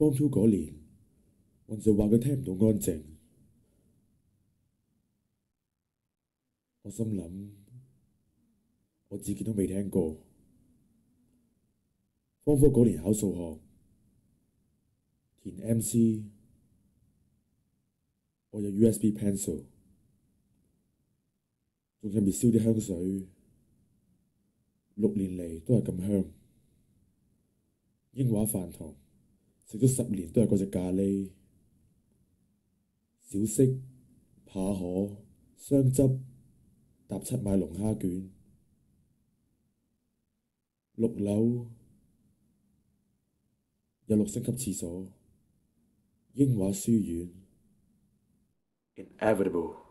方飘嗰年，温就话佢听唔到安静。我心谂，我自己都未听过。方科嗰年考数学，填 M C，我有 U S B pencil，仲有入烧啲香水，六年嚟都系咁香。英华饭堂。食咗十年都系嗰只咖喱，小息扒可双汁，搭七买龙虾卷，六楼有六星级厕所，英华书院，inevitable。